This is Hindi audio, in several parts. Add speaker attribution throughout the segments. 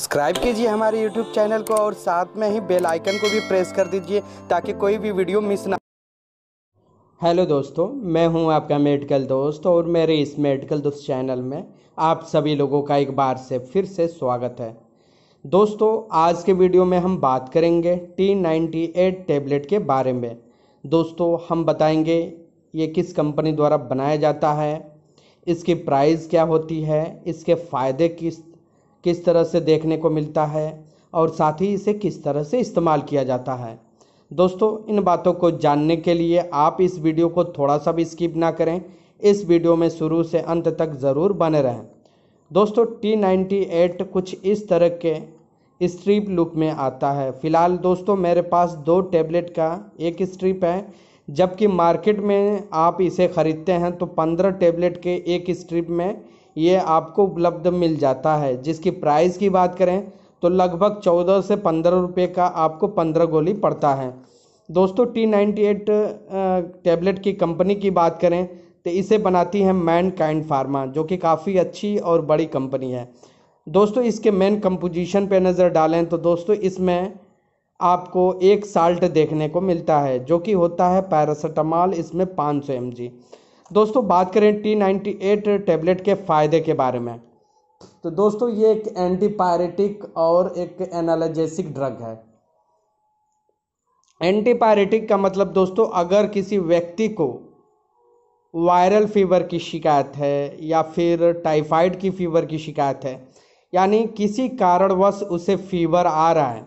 Speaker 1: सब्सक्राइब कीजिए हमारे यूट्यूब चैनल को और साथ में ही बेल आइकन को भी प्रेस कर दीजिए ताकि कोई भी वीडियो मिस ना हेलो दोस्तों मैं हूं आपका मेडिकल दोस्त और मेरे इस मेडिकल दोस्त चैनल में आप सभी लोगों का एक बार से फिर से स्वागत है दोस्तों आज के वीडियो में हम बात करेंगे टी नाइन्टी एट टेबलेट के बारे में दोस्तों हम बताएंगे ये किस कंपनी द्वारा बनाया जाता है इसकी प्राइस क्या होती है इसके फ़ायदे किस किस तरह से देखने को मिलता है और साथ ही इसे किस तरह से इस्तेमाल किया जाता है दोस्तों इन बातों को जानने के लिए आप इस वीडियो को थोड़ा सा भी स्किप ना करें इस वीडियो में शुरू से अंत तक ज़रूर बने रहें दोस्तों टी नाइन्टी एट कुछ इस तरह के स्ट्रिप लुक में आता है फ़िलहाल दोस्तों मेरे पास दो टैबलेट का एक स्ट्रिप है जबकि मार्केट में आप इसे ख़रीदते हैं तो पंद्रह टेबलेट के एक स्ट्रिप में ये आपको उपलब्ध मिल जाता है जिसकी प्राइस की बात करें तो लगभग चौदह से पंद्रह रुपये का आपको पंद्रह गोली पड़ता है दोस्तों टी नाइन्टी एट टैबलेट की कंपनी की बात करें तो इसे बनाती है मैन काइंड फार्मा जो कि काफ़ी अच्छी और बड़ी कंपनी है दोस्तों इसके मेन कंपोजिशन पे नज़र डालें तो दोस्तों इसमें आपको एक साल्ट देखने को मिलता है जो कि होता है पैरासीटामॉल इसमें पाँच सौ एम जी दोस्तों बात करें टी नाइन्टी एट टैबलेट के फ़ायदे के बारे में तो दोस्तों ये एक एंटीपायरेटिक और एक एनालजेसिक ड्रग है एंटीपायरेटिक का मतलब दोस्तों अगर किसी व्यक्ति को वायरल फीवर की शिकायत है या फिर टाइफाइड की फीवर की शिकायत है यानी किसी कारणवश उसे फीवर आ रहा है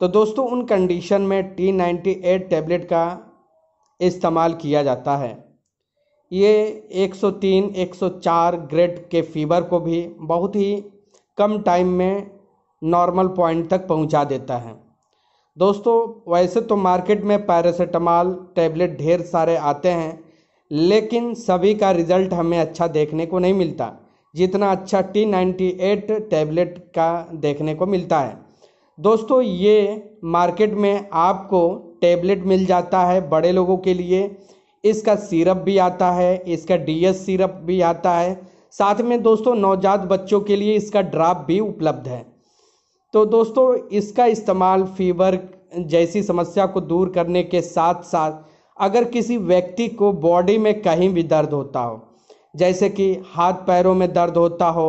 Speaker 1: तो दोस्तों उन कंडीशन में टी नाइन्टी एट टेबलेट का इस्तेमाल किया जाता है ये 103 104 ग्रेड के फीवर को भी बहुत ही कम टाइम में नॉर्मल पॉइंट तक पहुंचा देता है दोस्तों वैसे तो मार्केट में पैरासीटामॉल टैबलेट ढेर सारे आते हैं लेकिन सभी का रिज़ल्ट हमें अच्छा देखने को नहीं मिलता जितना अच्छा टी नाइन्टी एट टैबलेट का देखने को मिलता है दोस्तों ये मार्केट में आपको टैबलेट मिल जाता है बड़े लोगों के लिए इसका सिरप भी आता है इसका डीएस सिरप भी आता है साथ में दोस्तों नवजात बच्चों के लिए इसका ड्राप भी उपलब्ध है तो दोस्तों इसका इस्तेमाल फीवर जैसी समस्या को दूर करने के साथ साथ अगर किसी व्यक्ति को बॉडी में कहीं भी दर्द होता हो जैसे कि हाथ पैरों में दर्द होता हो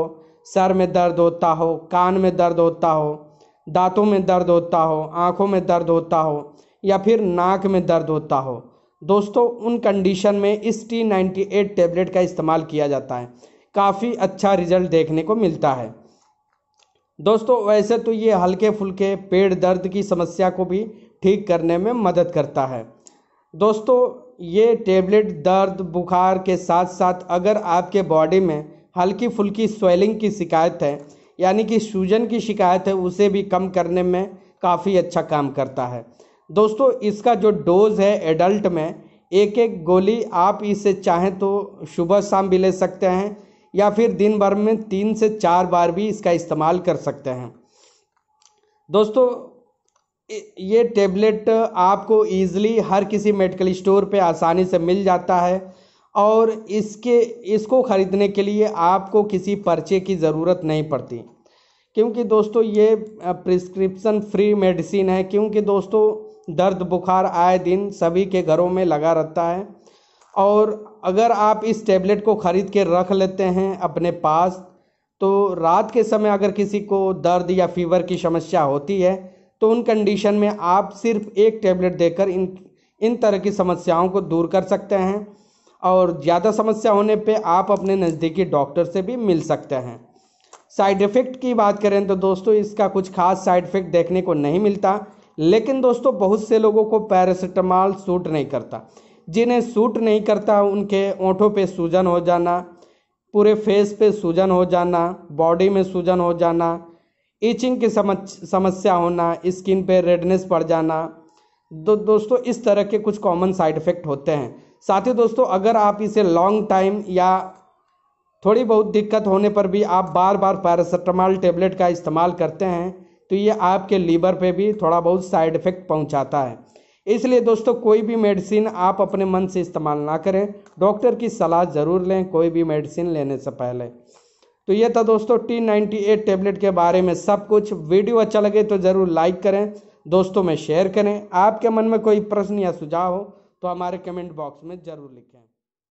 Speaker 1: सर में दर्द होता हो कान में दर्द होता हो दांतों में दर्द होता हो आँखों में दर्द होता हो या फिर नाक में दर्द होता हो दोस्तों उन कंडीशन में इस टी नाइन्टी एट टेबलेट का इस्तेमाल किया जाता है काफ़ी अच्छा रिजल्ट देखने को मिलता है दोस्तों वैसे तो ये हल्के फुल्के पेट दर्द की समस्या को भी ठीक करने में मदद करता है दोस्तों ये टेबलेट दर्द बुखार के साथ साथ अगर आपके बॉडी में हल्की फुल्की स्वेलिंग की शिकायत है यानी कि सूजन की शिकायत है उसे भी कम करने में काफ़ी अच्छा काम करता है दोस्तों इसका जो डोज़ है एडल्ट में एक एक गोली आप इसे चाहें तो सुबह शाम भी ले सकते हैं या फिर दिन भर में तीन से चार बार भी इसका इस्तेमाल कर सकते हैं दोस्तों ये टेबलेट आपको ईज़िली हर किसी मेडिकल स्टोर पे आसानी से मिल जाता है और इसके इसको ख़रीदने के लिए आपको किसी पर्चे की ज़रूरत नहीं पड़ती क्योंकि दोस्तों ये प्रिस्क्रिप्शन फ्री मेडिसिन है क्योंकि दोस्तों दर्द बुखार आए दिन सभी के घरों में लगा रहता है और अगर आप इस टैबलेट को ख़रीद के रख लेते हैं अपने पास तो रात के समय अगर किसी को दर्द या फीवर की समस्या होती है तो उन कंडीशन में आप सिर्फ एक टैबलेट देकर इन इन तरह की समस्याओं को दूर कर सकते हैं और ज़्यादा समस्या होने पे आप अपने नज़दीकी डॉक्टर से भी मिल सकते हैं साइड इफ़ेक्ट की बात करें तो दोस्तों इसका कुछ खास साइड इफ़ेक्ट देखने को नहीं मिलता लेकिन दोस्तों बहुत से लोगों को पैरासीटामॉल सूट नहीं करता जिन्हें सूट नहीं करता उनके ओंठों पे सूजन हो जाना पूरे फेस पे सूजन हो जाना बॉडी में सूजन हो जाना ईचिंग की समस्या होना स्किन पे रेडनेस पड़ जाना दो, दोस्तों इस तरह के कुछ कॉमन साइड इफ़ेक्ट होते हैं साथ ही दोस्तों अगर आप इसे लॉन्ग टाइम या थोड़ी बहुत दिक्कत होने पर भी आप बार बार पैरासीटामॉल टेबलेट का इस्तेमाल करते हैं तो ये आपके लीवर पे भी थोड़ा बहुत साइड इफेक्ट पहुंचाता है इसलिए दोस्तों कोई भी मेडिसिन आप अपने मन से इस्तेमाल ना करें डॉक्टर की सलाह ज़रूर लें कोई भी मेडिसिन लेने से पहले तो ये था दोस्तों टी नाइन्टी एट टेबलेट के बारे में सब कुछ वीडियो अच्छा लगे तो ज़रूर लाइक करें दोस्तों में शेयर करें आपके मन में कोई प्रश्न या सुझाव हो तो हमारे कमेंट बॉक्स में ज़रूर लिखें